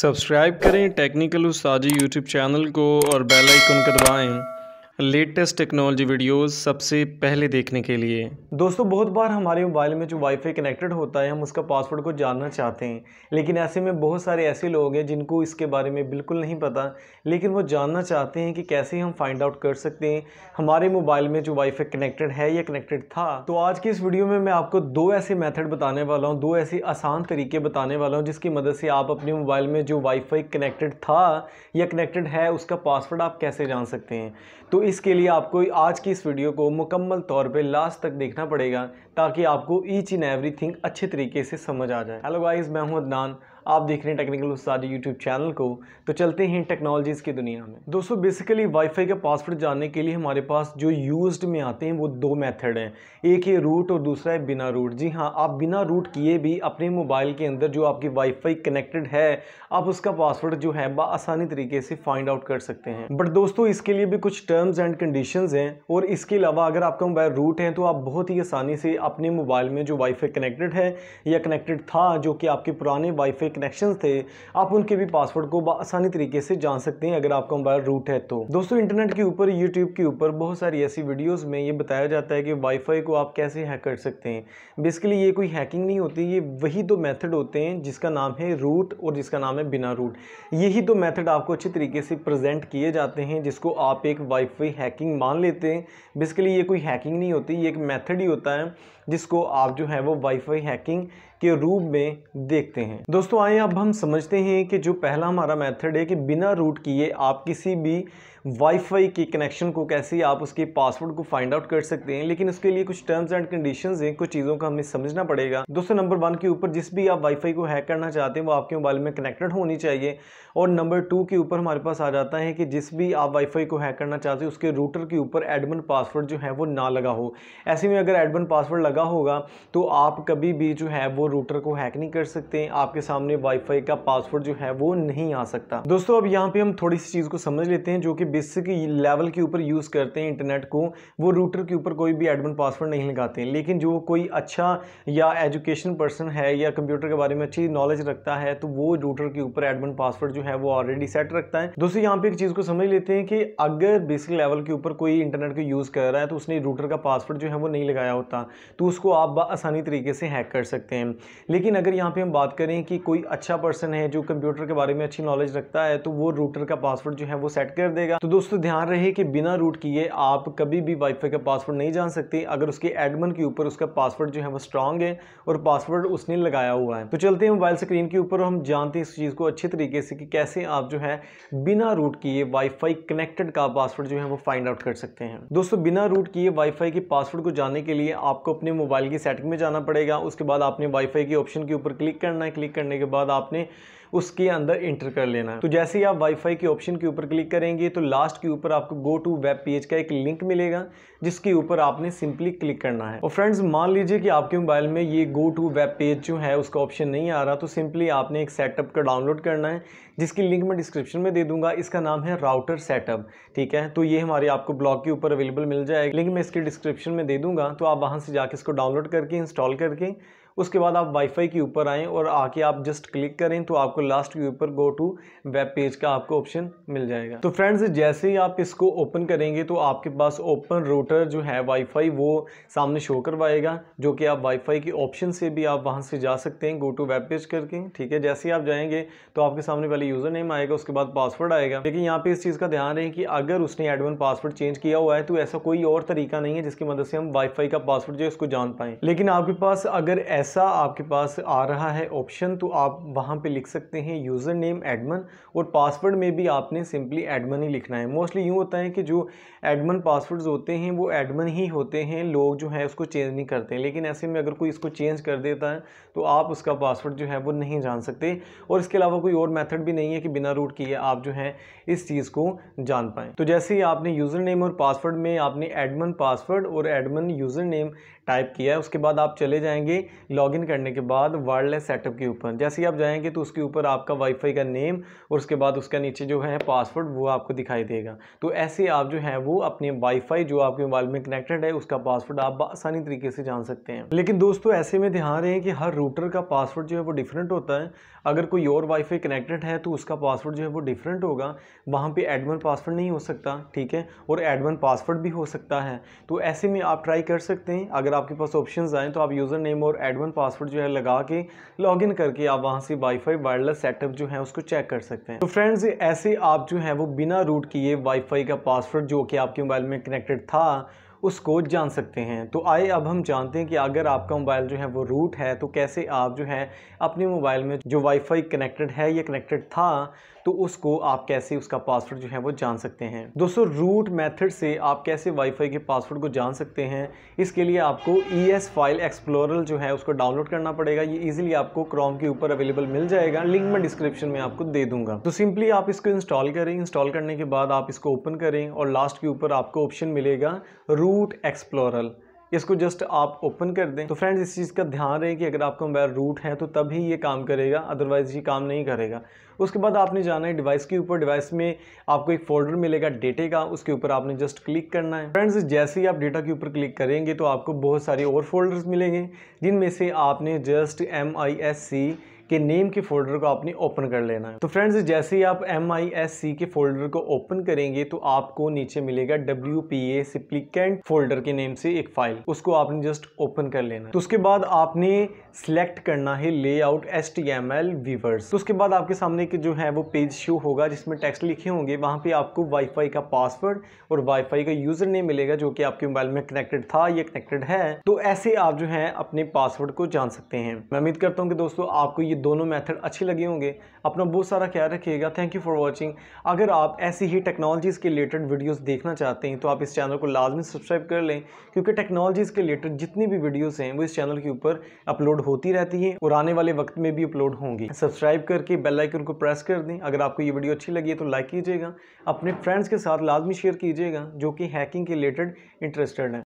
subscribe करें technical उस्ताजी YouTube channel को और बेल आइकन कर लेटेस्ट टेक्नोलॉजी वीडियोस सबसे पहले देखने के लिए दोस्तों बहुत बार हमारे मोबाइल में जो वाईफाई कनेक्टेड होता है हम उसका पासवर्ड को जानना चाहते हैं लेकिन ऐसे में बहुत सारे ऐसे लोग हैं जिनको इसके बारे में बिल्कुल नहीं पता लेकिन वो जानना चाहते हैं कि कैसे हम फाइंड आउट कर सकते हैं हमारे मोबाइल में जो वाई कनेक्टेड है या कनेक्टेड था तो आज की इस वीडियो में मैं आपको दो ऐसे मैथड बताने वाला हूँ दो ऐसे आसान तरीके बताने वाला हूँ जिसकी मदद से आप अपने मोबाइल में जो वाई कनेक्टेड था या कनेक्टेड है उसका पासवर्ड आप कैसे जान सकते हैं तो इसके लिए आपको आज की इस वीडियो को मुकम्मल तौर पे लास्ट तक देखना पड़ेगा ताकि आपको ईच एंड एवरी थिंग अच्छे तरीके से समझ आ जाए हेलो गाइस मैं हूं अदनान आप देख रहे हैं टेक्निकल उस्ताद यूट्यूब चैनल को तो चलते हैं टेक्नोलॉजीज़ की दुनिया में दोस्तों बेसिकली वाईफाई का पासवर्ड जानने के लिए हमारे पास जो यूज्ड में आते हैं वो दो मेथड हैं एक है रूट और दूसरा है बिना रूट जी हाँ आप बिना रूट किए भी अपने मोबाइल के अंदर जो आपकी वाईफाई कनेक्टेड है आप उसका पासवर्ड जो है आसानी तरीके से फाइंड आउट कर सकते हैं बट दोस्तों इसके लिए भी कुछ टर्म्स एंड कंडीशन हैं और इसके अलावा अगर आपका मोबाइल रूट है तो आप बहुत ही आसानी से अपने मोबाइल में जो वाईफाई कनेक्टेड है या कनेक्टेड था जो कि आपके पुराने वाईफाई कनेक्शन थे आप उनके भी पासवर्ड को आसानी तरीके से जान सकते हैं अगर आपका मोबाइल रूट है तो दोस्तों इंटरनेट के ऊपर यूट्यूब के ऊपर बहुत सारी ऐसी वीडियोज़ में ये बताया जाता है कि वाईफाई को आप कैसे हैक कर सकते हैं बेसिकली ये कोई हैकिंग नहीं होती ये वही दो तो मैथड होते हैं जिसका नाम है रूट और जिसका नाम है बिना रूट यही दो तो मैथड आपको अच्छे तरीके से प्रजेंट किए जाते हैं जिसको आप एक वाईफाई हैकिंग मान लेते हैं बेसिकली ये कोई हैकिंग नहीं होती ये एक मेथड ही होता है जिसको आप जो है वो वाईफाई हैकिंग के रूप में देखते हैं दोस्तों आए अब हम समझते हैं कि जो पहला हमारा मेथड है कि बिना रूट किए आप किसी भी वाईफाई के कनेक्शन को कैसे आप उसके पासवर्ड को फाइंड आउट कर सकते हैं लेकिन उसके लिए कुछ टर्म्स एंड कंडीशन हैं कुछ चीज़ों का हमें समझना पड़ेगा दोस्तों नंबर वन के ऊपर जिस भी आप वाईफाई को हैक करना चाहते हैं वो आपके मोबाइल में कनेक्टेड होनी चाहिए और नंबर टू के ऊपर हमारे पास आ जाता है कि जिस भी आप वाईफाई को हैक करना चाहते हैं उसके रूटर के ऊपर एडमन पासवर्ड जो है वो ना लगा हो ऐसे में अगर एडमन पासवर्ड लगा होगा तो आप कभी भी जो है वो रूटर को हैक नहीं कर सकते आपके सामने वाईफाई का पासवर्ड जो है वो नहीं आ सकता दोस्तों अब यहाँ पे हम थोड़ी सी चीज़ को समझ लेते हैं जो कि बेसिक लेवल के ऊपर यूज़ करते हैं इंटरनेट को वो रूटर के ऊपर कोई भी एडमिन पासवर्ड नहीं लगाते हैं लेकिन जो कोई अच्छा या एजुकेशन पर्सन है या कंप्यूटर के बारे में अच्छी नॉलेज रखता है तो वो रूटर के ऊपर एडमिन पासवर्ड जो है वो ऑलरेडी सेट रखता है दोस्तों यहाँ पर एक चीज़ को समझ लेते हैं कि अगर बेसिक लेवल के ऊपर कोई इंटरनेट को यूज़ कर रहा है तो उसने रूटर का पासवर्ड जो है वो नहीं लगाया होता तो उसको आप आसानी तरीके से हैक कर सकते हैं लेकिन अगर यहाँ पर हम बात करें कि कोई अच्छा पर्सन है जो कंप्यूटर के बारे में अच्छी नॉलेज रखता है तो वो रूटर का पासवर्ड जो है वो सेट कर देगा तो दोस्तों ध्यान रहे कि बिना रूट किए आप कभी भी वाईफाई का पासवर्ड नहीं जान सकते अगर उसके एडमन के ऊपर उसका पासवर्ड जो है वो स्ट्रांग है और पासवर्ड उसने लगाया हुआ है तो चलते हैं मोबाइल स्क्रीन के ऊपर हम जानते हैं इस चीज़ को अच्छे तरीके से कि कैसे आप जो है बिना रूट किए वाईफाई कनेक्टेड का पासवर्ड जो है वो फाइंड आउट कर सकते हैं दोस्तों बिना रूट किए वाईफाई के पासवर्ड को जानने के लिए आपको अपने मोबाइल की सेटिंग में जाना पड़ेगा उसके बाद आपने वाईफाई के ऑप्शन के ऊपर क्लिक करना है क्लिक करने के बाद आपने उसके अंदर इंटर कर लेना है तो जैसे ही आप वाईफाई के ऑप्शन के ऊपर क्लिक करेंगे तो लास्ट के ऊपर आपको गो टू वेब पेज का एक लिंक मिलेगा जिसके ऊपर आपने सिंपली क्लिक करना है और फ्रेंड्स मान लीजिए कि आपके मोबाइल में ये गो टू वेब पेज जो है उसका ऑप्शन नहीं आ रहा तो सिंपली आपने एक सेटअप का डाउनलोड करना है जिसकी लिंक मैं डिस्क्रिप्शन में दे दूंगा इसका नाम है राउटर सेटअप ठीक है तो ये हमारे आपको ब्लॉग के ऊपर अवेलेबल मिल जाएगा लिंक मैं इसके डिस्क्रिप्शन में दे दूंगा तो आप वहाँ से जाके इसको डाउनलोड करके इंस्टॉल करके उसके बाद आप वाईफाई के ऊपर आएँ और आके आप जस्ट क्लिक करें तो आपको लास्ट के ऊपर गो टू वेब पेज का आपको ऑप्शन मिल जाएगा तो फ्रेंड्स जैसे ही आप इसको ओपन करेंगे तो आपके पास ओपन रूटर जो है वाईफाई वो सामने शो करवाएगा जो कि आप वाईफाई के ऑप्शन से भी आप वहाँ से जा सकते हैं गो टू वेब पेज करके ठीक है जैसे ही आप जाएंगे तो आपके सामने पहले यूज़र नेम आएगा उसके बाद पासवर्ड आएगा लेकिन यहाँ पे इस चीज़ का ध्यान रहे कि अगर उसने एडवन पासवर्ड चेंज किया हुआ है तो ऐसा कोई और तरीका नहीं है जिसकी मदद से हम वाईफाई का पासवर्ड जो है उसको जान पाएँ लेकिन आपके पास अगर ऐसा आपके पास आ रहा है ऑप्शन तो आप वहाँ पे लिख सकते हैं यूज़र नेम एडमन और पासवर्ड में भी आपने सिंपली एडमन ही लिखना है मोस्टली यूँ होता है कि जो एडमन पासवर्ड्स होते हैं वो एडमन ही होते हैं लोग जो है उसको चेंज नहीं करते लेकिन ऐसे में अगर कोई इसको चेंज कर देता है तो आप उसका पासवर्ड जो है वो नहीं जान सकते और इसके अलावा कोई और मैथड भी नहीं है कि बिना रूट किए आप जो है इस चीज़ को जान पाएँ तो जैसे ही आपने यूज़र नेम और पासवर्ड में आपने एडमन पासवर्ड और एडमन यूज़र नेम टाइप किया है उसके बाद आप चले जाएंगे लॉगिन करने के बाद वायरलेस सेटअप के ऊपर जैसे ही आप जाएंगे तो उसके ऊपर आपका वाईफाई का नेम और उसके बाद उसका नीचे जो है पासवर्ड वो आपको दिखाई देगा तो ऐसे आप जो है वो अपने वाईफाई जो आपके मोबाइल में कनेक्टेड है उसका पासवर्ड आप आसानी तरीके से जान सकते हैं लेकिन दोस्तों ऐसे में ध्यान रहे कि हर रूटर का पासवर्ड जो है वो डिफरेंट होता है अगर कोई और वाईफाई कनेक्टेड है तो उसका पासवर्ड जो है वो डिफरेंट होगा वहाँ पे एडमन पासवर्ड नहीं हो सकता ठीक है और एडमन पासवर्ड भी हो सकता है तो ऐसे में आप ट्राई कर सकते हैं अगर अगर आपके पास ऑप्शन आएँ तो आप यूज़र नेम और एडवन पासवर्ड जो है लगा के लॉग इन करके आप वहाँ से वाईफाई वायरलेस सेटअप जो है उसको चेक कर सकते हैं तो फ्रेंड्स ऐसे आप जो है वो बिना रूट किए वाईफाई का पासवर्ड जो कि आपके मोबाइल में कनेक्टेड था उसको जान सकते हैं तो आए अब हम जानते हैं कि अगर आपका मोबाइल जो है वो रूट है तो कैसे आप जो है अपने मोबाइल में जो वाईफाई कनेक्टेड है या कनेक्टेड था तो उसको आप कैसे उसका पासवर्ड जो है वो जान सकते हैं दोस्तों रूट मेथड से आप कैसे वाईफाई के पासवर्ड को जान सकते हैं इसके लिए आपको ई एस फाइल एक्सप्लोरल जो है उसको डाउनलोड करना पड़ेगा ये इजिली आपको क्रोम के ऊपर अवेलेबल मिल जाएगा लिंक मैं डिस्क्रिप्शन में आपको दे दूंगा तो सिंपली आप इसको इंस्टॉल करें इंस्टॉल करने के बाद आप इसको ओपन करें और लास्ट के ऊपर आपको ऑप्शन मिलेगा रूट एक्सप्लोरल इसको जस्ट आप ओपन कर दें तो फ्रेंड्स इस चीज़ का ध्यान रहे कि अगर आपका मोबाइल रूट है तो तभी ये काम करेगा अदरवाइज़ ये काम नहीं करेगा उसके बाद आपने जाना है डिवाइस के ऊपर डिवाइस में आपको एक फोल्डर मिलेगा डेटे का उसके ऊपर आपने जस्ट क्लिक करना है फ्रेंड्स जैसे ही आप डेटा के ऊपर क्लिक करेंगे तो आपको बहुत सारे और फोल्डर्स मिलेंगे जिनमें से आपने just M I S C कि नेम के फोल्डर को आपने ओपन कर लेना है तो फ्रेंड्स जैसे ही आप एम आई एस सी के फोल्डर को ओपन करेंगे तो आपको नीचे मिलेगा W P A supplicant folder के नेम से एक फाइल उसको आपने जस्ट ओपन कर लेना है तो उसके बाद आपने सिलेक्ट करना है layout S T M L viewers तो उसके बाद आपके सामने के जो है वो पेज शो होगा जिसमें टेक्स्ट लिखे होंगे वहाँ पे आपको वाईफाई का पासवर्ड और वाईफाई का यूजर नेम मिलेगा जो कि आपके मोबाइल में कनेक्टेड था या कनेक्टेड है तो ऐसे आप जो है अपने पासवर्ड को जान सकते हैं मैं उम्मीद करता हूँ कि दोस्तों आपको ये दोनों मेथड अच्छे लगे होंगे अपना बहुत सारा ख्याल रखिएगा थैंक यू फॉर वाचिंग अगर आप ऐसी ही टेक्नोलॉजीज़ के रिलेटेड वीडियोस देखना चाहते हैं तो आप इस चैनल को लाजमी सब्सक्राइब कर लें क्योंकि टेक्नोलॉजीज़ के रिलेटेड जितनी भी वीडियोज़ हैं वो इस चैनल के ऊपर अपलोड होती रहती हैं और आने वाले वक्त में भी अपलोड होंगी सब्सक्राइब करके बेलाइकन को प्रेस कर दें अगर आपको ये वीडियो अच्छी लगी है तो लाइक कीजिएगा अपने फ्रेंड्स के साथ लाजमी शेयर कीजिएगा जो कि हैकिंग के रिलेटेड इंटरेस्टेड हैं